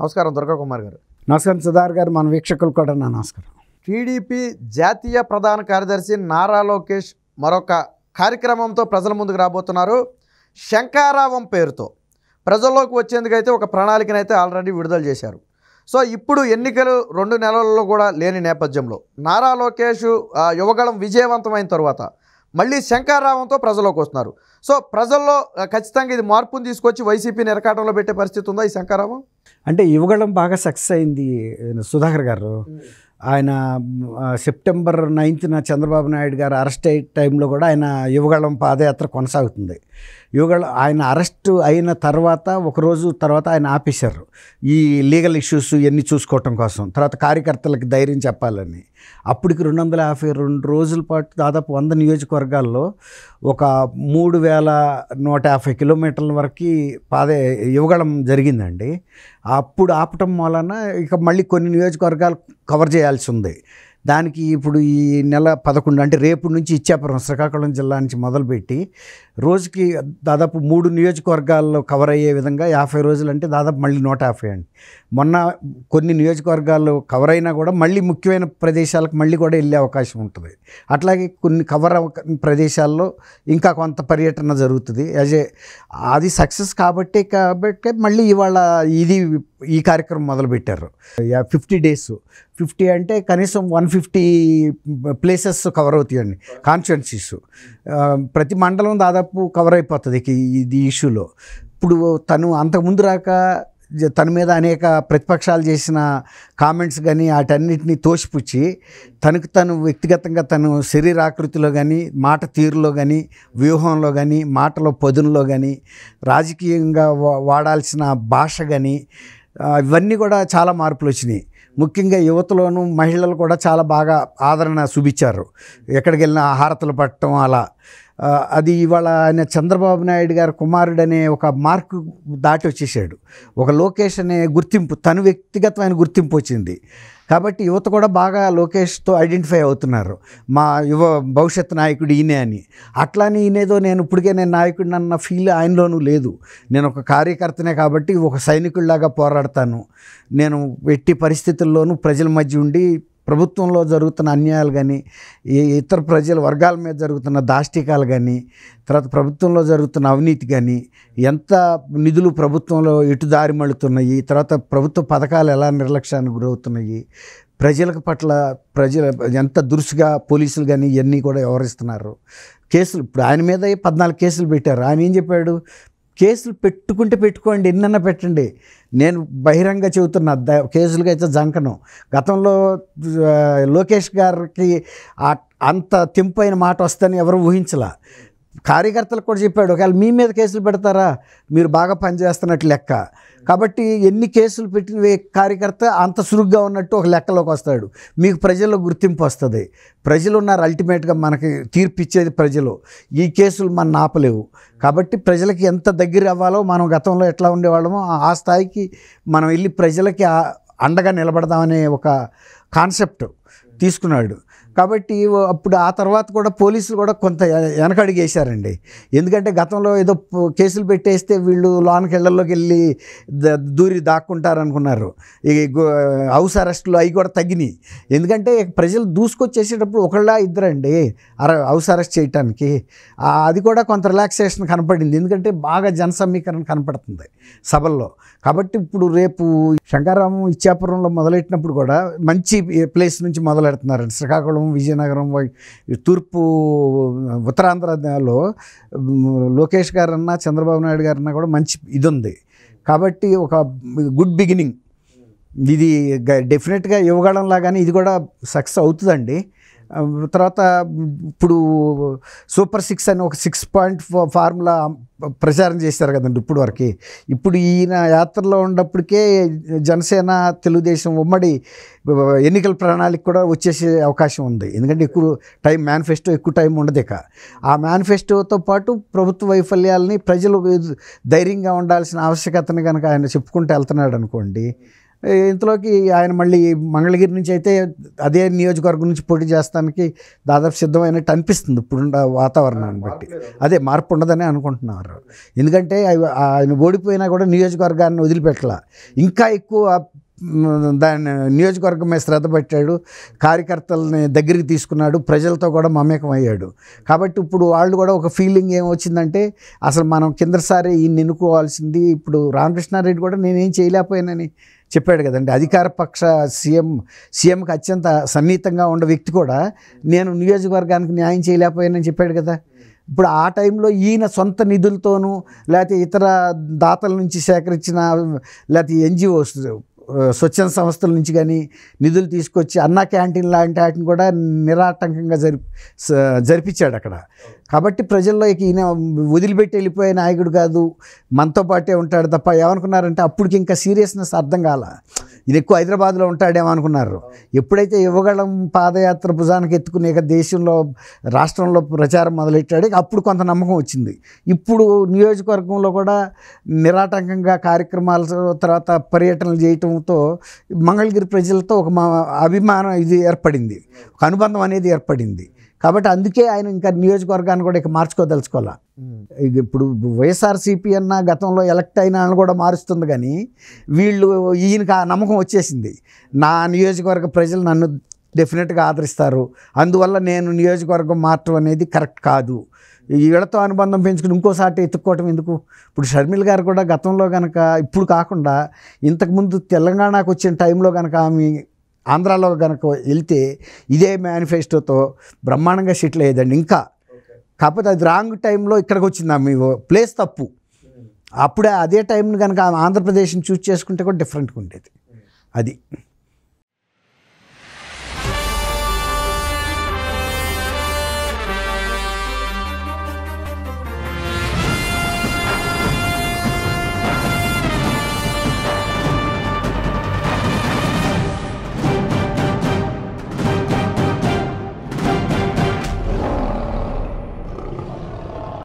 నమస్కారం దుర్గాకుమార్ గారు నమస్కారం సుధార్ గారు మన వీక్షకులు కూడా నా నమస్కారం టీడీపీ జాతీయ ప్రధాన కార్యదర్శి నారా లోకేష్ మరొక కార్యక్రమంతో ప్రజల ముందుకు రాబోతున్నారు శంకారావం పేరుతో ప్రజల్లోకి వచ్చేందుకైతే ఒక ప్రణాళికనైతే ఆల్రెడీ విడుదల చేశారు సో ఇప్పుడు ఎన్నికలు రెండు నెలల్లో కూడా లేని నేపథ్యంలో నారా లోకేష్ యువగళం విజయవంతమైన తర్వాత మళ్ళీ శంకారావంతో ప్రజల్లోకి వస్తున్నారు సో ప్రజల్లో ఖచ్చితంగా ఇది మార్పును తీసుకొచ్చి వైసీపీని ఎరకాటంలో పెట్టే పరిస్థితి ఉందా ఈ శంకారావం అంటే యువగళం బాగా సక్సెస్ అయింది సుధాకర్ గారు ఆయన సెప్టెంబర్ నైన్త్న చంద్రబాబు నాయుడు గారు అరెస్ట్ అయ్యే టైంలో కూడా ఆయన యువగళం పాదయాత్ర కొనసాగుతుంది యువగళం ఆయన అరెస్ట్ అయిన తర్వాత ఒకరోజు తర్వాత ఆయన ఆపేశారు ఈ లీగల్ ఇష్యూస్ ఇవన్నీ చూసుకోవటం కోసం తర్వాత కార్యకర్తలకు ధైర్యం చెప్పాలని అప్పటికి రెండు వందల యాభై రెండు రోజుల పాటు దాదాపు వంద నియోజకవర్గాల్లో ఒక మూడు వేల నూట యాభై కిలోమీటర్ల వరకు పాదే ఇవ్వగడం జరిగిందండి అప్పుడు ఆపటం వలన ఇక మళ్ళీ కొన్ని నియోజకవర్గాలు కవర్ చేయాల్సి ఉంది దానికి ఇప్పుడు ఈ నెల పదకొండు అంటే రేపు నుంచి ఇచ్చాపురం శ్రీకాకుళం జిల్లా నుంచి మొదలుపెట్టి రోజుకి దాదాపు మూడు నియోజకవర్గాల్లో కవర్ అయ్యే విధంగా యాభై రోజులు అంటే దాదాపు మళ్ళీ నూట యాభై అండి మొన్న కొన్ని నియోజకవర్గాల్లో కవర్ అయినా కూడా మళ్ళీ ముఖ్యమైన ప్రదేశాలకు మళ్ళీ కూడా వెళ్ళే అవకాశం ఉంటుంది అట్లాగే కొన్ని కవర్ ప్రదేశాల్లో ఇంకా కొంత పర్యటన జరుగుతుంది యాజ్ ఏ అది సక్సెస్ కాబట్టి కాబట్టి మళ్ళీ ఇవాళ ఇది ఈ కార్యక్రమం మొదలుపెట్టారు ఫిఫ్టీ డేస్ ఫిఫ్టీ అంటే కనీసం వన్ ఫిఫ్టీ ప్లేసెస్ కవర్ అవుతాయండి కాన్స్టిట్యున్సీస్ ప్రతి మండలం దాదాపు కవర్ అయిపోతుంది ఇది ఇష్యూలో ఇప్పుడు తను అంతకుముందు రాక తన మీద అనేక ప్రతిపక్షాలు చేసిన కామెంట్స్ కానీ వాటన్నిటిని తోసిపుచ్చి తనకు తను వ్యక్తిగతంగా తను శరీరాకృతిలో కానీ మాట తీరులో కానీ వ్యూహంలో కానీ మాటలో పదునులో కానీ రాజకీయంగా వాడాల్సిన భాష కానీ ఇవన్నీ కూడా చాలా మార్పులు వచ్చినాయి ముఖ్యంగా యువతలోనూ మహిళలు కూడా చాలా బాగా ఆదరణ చూపించారు ఎక్కడికి వెళ్ళినా ఆహారతలు పట్టడం అలా అది ఇవాళ ఆయన చంద్రబాబు నాయుడు గారి కుమారుడు అనే ఒక మార్క్ దాటి వచ్చేసాడు ఒక లోకేష్ అనే గుర్తింపు తను వ్యక్తిగతమైన గుర్తింపు వచ్చింది కాబట్టి యువత కూడా బాగా లోకేష్తో ఐడెంటిఫై అవుతున్నారు మా యువ భవిష్యత్ నాయకుడు ఈయనే అని అట్లానే ఈయనేదో నేను ఇప్పటికే నేను నాయకుడిని అన్న ఫీల్ ఆయనలోనూ లేదు నేను ఒక కార్యకర్తనే కాబట్టి ఒక సైనికుడిలాగా పోరాడతాను నేను ఎట్టి పరిస్థితుల్లోనూ ప్రజల మధ్య ఉండి ప్రభుత్వంలో జరుగుతున్న అన్యాయాలు కానీ ఇతర ప్రజల వర్గాల మీద జరుగుతున్న దాష్టికాలు కానీ తర్వాత ప్రభుత్వంలో జరుగుతున్న అవినీతి కానీ ఎంత నిధులు ప్రభుత్వంలో ఇటు దారి మళ్ళుతున్నాయి తర్వాత ప్రభుత్వ పథకాలు ఎలా నిర్లక్ష్యానికి గురవుతున్నాయి ప్రజలకు పట్ల ప్రజల ఎంత దురుసుగా పోలీసులు కానీ ఇవన్నీ కూడా వ్యవహరిస్తున్నారు కేసులు ఇప్పుడు ఆయన మీద పద్నాలుగు కేసులు పెట్టారు ఆయన ఏం చెప్పాడు కేసులు పెట్టుకుంటే పెట్టుకోండి ఎన్న పెట్టండి నేను బహిరంగ చెబుతున్నా ద కేసులకి అయితే జంకను గతంలో లోకేష్ గారికి అంత తెంపైన మాట వస్తుందని ఎవరు ఊహించలా కార్యకర్తలకు కూడా చెప్పాడు ఒకవేళ మీ మీద కేసులు పెడతారా మీరు బాగా పనిచేస్తున్నట్టు లెక్క కాబట్టి ఎన్ని కేసులు పెట్టిన కార్యకర్త అంత సురుగ్గా ఉన్నట్టు ఒక లెక్కలోకి వస్తాడు మీకు ప్రజల్లో గుర్తింపు వస్తుంది ప్రజలు ఉన్నారు అల్టిమేట్గా మనకి తీర్పు ఇచ్చేది ప్రజలు ఈ కేసులు మనం ఆపలేవు కాబట్టి ప్రజలకి ఎంత దగ్గర అవ్వాలో మనం గతంలో ఎట్లా ఉండేవాళ్ళమో ఆ స్థాయికి మనం వెళ్ళి ప్రజలకి అండగా నిలబడదామనే ఒక కాన్సెప్ట్ తీసుకున్నాడు కాబట్టి అప్పుడు ఆ తర్వాత కూడా పోలీసులు కూడా కొంత వెనకడిగేశారండి ఎందుకంటే గతంలో ఏదో కేసులు పెట్టేస్తే వీళ్ళు లోనకి కెళ్ళల్లోకి వెళ్ళి దూరి దాక్కుంటారనుకున్నారు ఈ హౌస్ అరెస్టులు అవి కూడా తగ్గినాయి ఎందుకంటే ప్రజలు దూసుకొచ్చేసేటప్పుడు ఒకళ్ళ ఇద్దరండి అర హౌస్ అరెస్ట్ చేయటానికి అది కూడా కొంత రిలాక్సేషన్ కనపడింది ఎందుకంటే బాగా జన సమీకరణ కనపడుతుంది సభల్లో కాబట్టి ఇప్పుడు రేపు శంకరాం ఇచ్చాపురంలో మొదలెట్టినప్పుడు కూడా మంచి ప్లేస్ నుంచి మొదలెట్టారు పెడుతున్నారండి శ్రీకాకుళం విజయనగరం తూర్పు ఉత్తరాంధ్రలో లోకేష్ గారన్నా చంద్రబాబు నాయుడు గారన్నా కూడా మంచి ఇది ఉంది కాబట్టి ఒక గుడ్ బిగినింగ్ ఇది డెఫినెట్గా ఇవ్వగడంలా కానీ ఇది కూడా సక్సెస్ అవుతుందండి తర్వాత ఇప్పుడు సూపర్ సిక్స్ అని ఒక సిక్స్ పాయింట్ ఫార్ములా ప్రచారం చేశారు కదండి ఇప్పుడు వరకు ఇప్పుడు ఈయన యాత్రలో ఉన్నప్పటికే జనసేన తెలుగుదేశం ఉమ్మడి ఎన్నికల ప్రణాళిక కూడా వచ్చేసే అవకాశం ఉంది ఎందుకంటే ఎక్కువ టైం మేనిఫెస్టో ఎక్కువ టైం ఉండదిక ఆ మేనిఫెస్టోతో పాటు ప్రభుత్వ వైఫల్యాలని ప్రజలు ధైర్యంగా ఉండాల్సిన ఆవశ్యకతను కనుక ఆయన చెప్పుకుంటూ వెళ్తున్నాడు అనుకోండి ఇంతలోకి ఆయన మళ్ళీ మంగళగిరి నుంచి అయితే అదే నియోజకవర్గం నుంచి పోటీ చేస్తానికి దాదాపు సిద్ధమైనట్టు అనిపిస్తుంది ఇప్పుడు వాతావరణాన్ని బట్టి అదే మార్పు ఉండదని అనుకుంటున్నారు ఎందుకంటే ఆయన ఓడిపోయినా కూడా నియోజకవర్గాన్ని వదిలిపెట్టాల ఇంకా ఎక్కువ దాని నియోజకవర్గం మీద శ్రద్ధ పెట్టాడు కార్యకర్తలని దగ్గరికి తీసుకున్నాడు ప్రజలతో కూడా మమేకం అయ్యాడు కాబట్టి ఇప్పుడు వాళ్ళు కూడా ఒక ఫీలింగ్ ఏమొచ్చిందంటే అసలు మనం కిందసారి ఈయన ఎన్నుకోవాల్సింది ఇప్పుడు రామకృష్ణారెడ్డి కూడా నేనేం చేయలేకపోయానని చెప్పాడు కదండి అధికార పక్ష సీఎం సీఎంకి అత్యంత సన్నిహితంగా ఉన్న వ్యక్తి కూడా నేను నియోజకవర్గానికి న్యాయం చేయలేకపోయానని చెప్పాడు కదా ఇప్పుడు ఆ టైంలో ఈయన సొంత నిధులతోనూ లేకపోతే ఇతర దాతల నుంచి సేకరించిన లేకపోతే ఎన్జిఓస్ స్వచ్ఛంద సంస్థల నుంచి కానీ నిధులు తీసుకొచ్చి అన్నా క్యాంటీన్ లాంటి వాటిని కూడా నిరాటంకంగా జరిపి జరిపించాడు అక్కడ కాబట్టి ప్రజల్లో ఈయన వదిలిపెట్టి వెళ్ళిపోయే నాయకుడు కాదు మనతో పాటే ఉంటాడు తప్ప ఏమనుకున్నారంటే అప్పటికి ఇంకా సీరియస్నెస్ అర్థం కాల ఇది ఎక్కువ హైదరాబాద్లో ఉంటాడేమో అనుకున్నారు ఎప్పుడైతే యువగళం పాదయాత్ర భుజానికి ఎత్తుకునే దేశంలో రాష్ట్రంలో ప్రచారం మొదలెట్టాడు అప్పుడు కొంత నమ్మకం వచ్చింది ఇప్పుడు నియోజకవర్గంలో కూడా నిరాటంకంగా కార్యక్రమాల తర్వాత పర్యటనలు చేయటంతో మంగళగిరి ప్రజలతో ఒక అభిమానం ఇది ఏర్పడింది ఒక అనుబంధం అనేది ఏర్పడింది కాబట్టి అందుకే ఆయన ఇంకా నియోజకవర్గాన్ని కూడా ఇక మార్చుకోదలుచుకోవాలా hmm. ఇప్పుడు వైఎస్ఆర్సీపీ అన్న గతంలో ఎలక్ట్ అయిన వాళ్ళని కూడా మారుస్తుంది కానీ వీళ్ళు ఈయనకి ఆ నమ్మకం వచ్చేసింది నా నియోజకవర్గ ప్రజలు నన్ను డెఫినెట్గా ఆదరిస్తారు అందువల్ల నేను నియోజకవర్గం మార్చడం అనేది కరెక్ట్ కాదు వీళ్ళతో అనుబంధం పెంచుకుని ఇంకోసారి ఎత్తుక్కోవటం ఎందుకు ఇప్పుడు షర్మిల్ గారు కూడా గతంలో కనుక ఇప్పుడు కాకుండా ఇంతకుముందు తెలంగాణకు వచ్చిన టైంలో కనుక ఆమె ఆంధ్రాలో కనుక వెళ్తే ఇదే మేనిఫెస్టోతో బ్రహ్మాండంగా సెటిల్ అయ్యేదండి ఇంకా కాకపోతే అది రాంగ్ టైంలో ఇక్కడికి వచ్చింది మీ ప్లేస్ తప్పు hmm. అప్పుడే అదే టైం కనుక ఆంధ్రప్రదేశ్ని చూస్ చేసుకుంటే కూడా డిఫరెంట్గా ఉండేది hmm. అది